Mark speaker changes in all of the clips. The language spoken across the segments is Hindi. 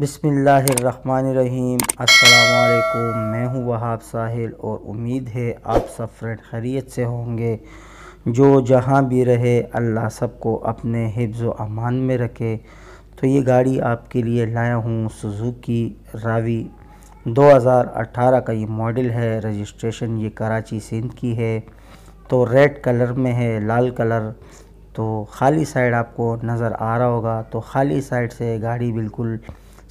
Speaker 1: बिसमीम् मैं हूँ वहाब साहिल और उम्मीद है आप सब फ्रेंड खैरियत से होंगे जो जहाँ भी रहे अल्लाह सबको अपने हिफ्ज़ अमान में रखे तो ये गाड़ी आपके लिए लाया हूँ सुजुकी रावी 2018 का ये मॉडल है रजिस्ट्रेशन ये कराची सिंध की है तो रेड कलर में है लाल कलर तो खाली साइड आपको नज़र आ रहा होगा तो खाली साइड से गाड़ी बिल्कुल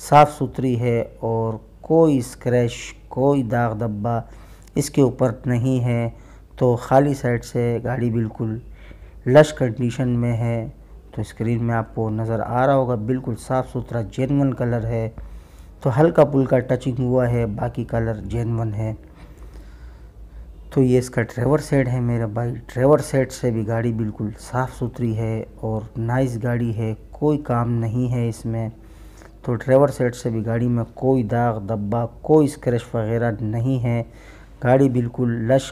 Speaker 1: साफ़ सुथरी है और कोई स्क्रैच कोई दाग धब्बा इसके ऊपर नहीं है तो खाली साइड से गाड़ी बिल्कुल लश कंडीशन में है तो स्क्रीन में आपको नज़र आ रहा होगा बिल्कुल साफ़ सुथरा जेनवन कलर है तो हल्का पुल्का टचिंग हुआ है बाकी कलर जेनवन है तो ये इसका ड्राइवर सेट है मेरा भाई ड्राइवर सेट से भी गाड़ी बिल्कुल साफ़ सुथरी है और नाइस गाड़ी है कोई काम नहीं है इसमें तो ड्राइवर साइड से भी गाड़ी में कोई दाग धब्बा कोई स्क्रैच वगैरह नहीं है गाड़ी बिल्कुल लश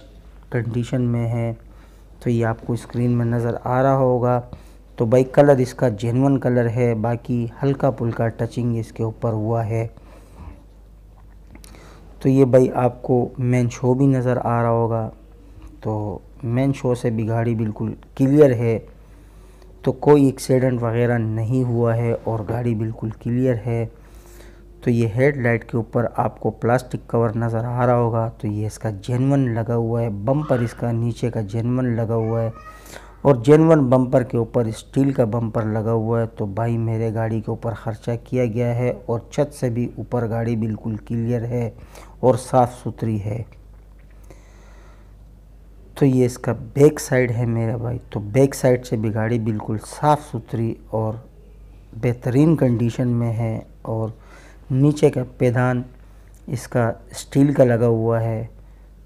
Speaker 1: कंडीशन में है तो ये आपको स्क्रीन में नज़र आ रहा होगा तो बाइक कलर इसका जेनवन कलर है बाकी हल्का पुल्का टचिंग इसके ऊपर हुआ है तो ये भाई आपको मेन शो भी नज़र आ रहा होगा तो मेन शो से भी गाड़ी बिल्कुल क्लियर है तो कोई एक्सीडेंट वगैरह नहीं हुआ है और गाड़ी बिल्कुल क्लियर है तो ये हेडलाइट के ऊपर आपको प्लास्टिक कवर नज़र आ रहा होगा तो ये इसका जेनवन लगा हुआ है बम्पर इसका नीचे का जेनवन लगा हुआ है और जेनवन बम्पर के ऊपर स्टील का बम्पर लगा हुआ है तो भाई मेरे गाड़ी के ऊपर ख़र्चा किया गया है और छत से भी ऊपर गाड़ी बिल्कुल क्लियर है और साफ़ सुथरी है तो ये इसका बैक साइड है मेरा भाई तो बैक साइड से भी गाड़ी बिल्कुल साफ़ सुथरी और बेहतरीन कंडीशन में है और नीचे का पैदान इसका स्टील का लगा हुआ है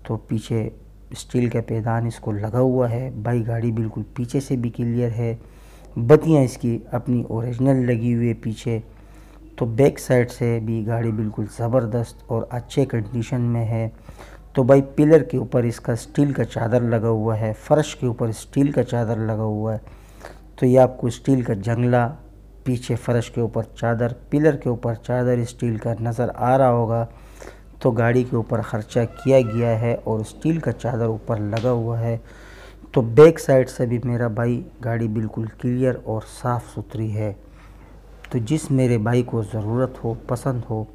Speaker 1: तो पीछे स्टील का पैदान इसको लगा हुआ है भाई गाड़ी बिल्कुल पीछे से भी क्लियर है बत्तियाँ इसकी अपनी ओरिजिनल लगी हुई है पीछे तो बैक साइड से भी गाड़ी बिल्कुल ज़बरदस्त और अच्छे कंडीशन में है तो भाई पिलर के ऊपर इसका स्टील का चादर लगा हुआ है फर्श के ऊपर स्टील का चादर लगा हुआ है तो ये आपको स्टील का जंगला पीछे फर्श के ऊपर चादर पिलर के ऊपर चादर स्टील का नज़र आ रहा होगा तो गाड़ी के ऊपर ख़र्चा किया गया है और स्टील का चादर ऊपर लगा हुआ है तो बैक साइड से भी मेरा भाई गाड़ी बिल्कुल क्लियर और साफ़ सुथरी है तो जिस मेरे भाई को ज़रूरत हो पसंद हो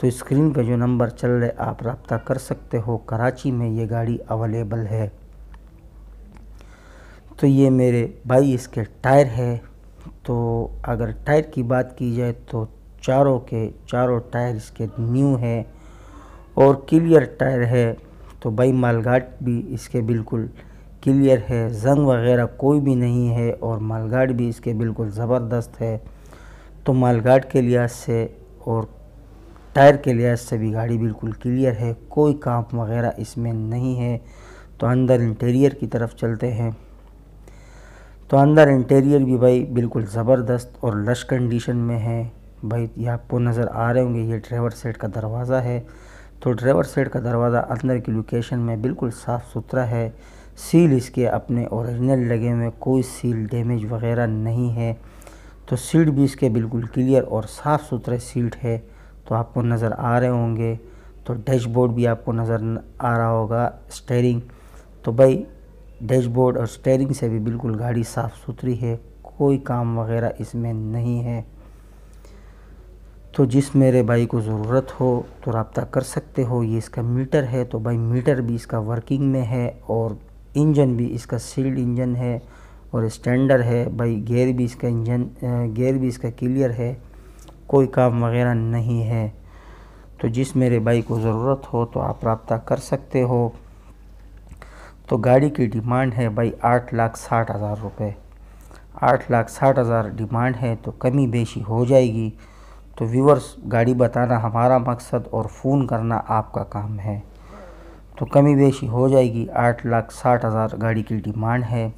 Speaker 1: तो स्क्रीन पे जो नंबर चल रहे आप रबता कर सकते हो कराची में ये गाड़ी अवेलेबल है तो ये मेरे भाई इसके टायर है तो अगर टायर की बात की जाए तो चारों के चारों टायर इसके न्यू है और क्लियर टायर है तो भाई मालगाट भी इसके बिल्कुल क्लियर है जंग वगैरह कोई भी नहीं है और मालगाट भी इसके बिल्कुल ज़बरदस्त है तो मालगाट के लिहाज से और टायर के लिहाज से भी गाड़ी बिल्कुल क्लियर है कोई काम वगैरह इसमें नहीं है तो अंदर इंटीरियर की तरफ चलते हैं तो अंदर इंटीरियर भी भाई बिल्कुल ज़बरदस्त और लश कंडीशन में है भाई ये आपको नज़र आ रहे होंगे ये ड्राइवर सेट का दरवाज़ा है तो ड्राइवर सेट का दरवाज़ा अंदर की लोकेशन में बिल्कुल साफ़ सुथरा है सील इसके अपने ओरिजिनल लगे हुए कोई सील डैमेज वगैरह नहीं है तो सीट भी इसके बिल्कुल क्लियर और साफ़ सुथरे सीट है तो आपको नज़र आ रहे होंगे तो डैशबोर्ड भी आपको नज़र आ रहा होगा स्टेयरिंग तो भाई डैशबोर्ड और स्टेयरिंग से भी बिल्कुल गाड़ी साफ़ सुथरी है कोई काम वगैरह इसमें नहीं है तो जिस मेरे भाई को ज़रूरत हो तो रबता कर सकते हो ये इसका मीटर है तो भाई मीटर भी इसका वर्किंग में है और इंजन भी इसका सील्ड इंजन है और स्टैंडर्ड है भाई गेयर भी इसका इंजन गेयर भी इसका क्लियर है कोई काम वगैरह नहीं है तो जिस मेरे भाई को ज़रूरत हो तो आप रबता कर सकते हो तो गाड़ी की डिमांड है भाई आठ लाख साठ हज़ार रुपये आठ लाख साठ हज़ार डिमांड है तो कमी बेशी हो जाएगी तो व्यूवर्स गाड़ी बताना हमारा मकसद और फ़ोन करना आपका काम है तो कमी बेशी हो जाएगी आठ लाख साठ हज़ार गाड़ी की डिमांड है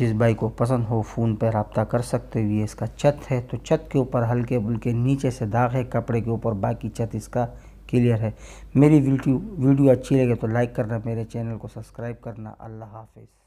Speaker 1: जिस बाइक को पसंद हो फ़ोन पर रबता कर सकते हुए इसका छत है तो छत के ऊपर हल्के बुल्के नीचे से दाग है कपड़े के ऊपर बाकी छत इसका क्लियर है मेरी वीडियो वीडियो अच्छी लगे तो लाइक करना मेरे चैनल को सब्सक्राइब करना अल्लाह हाफिज़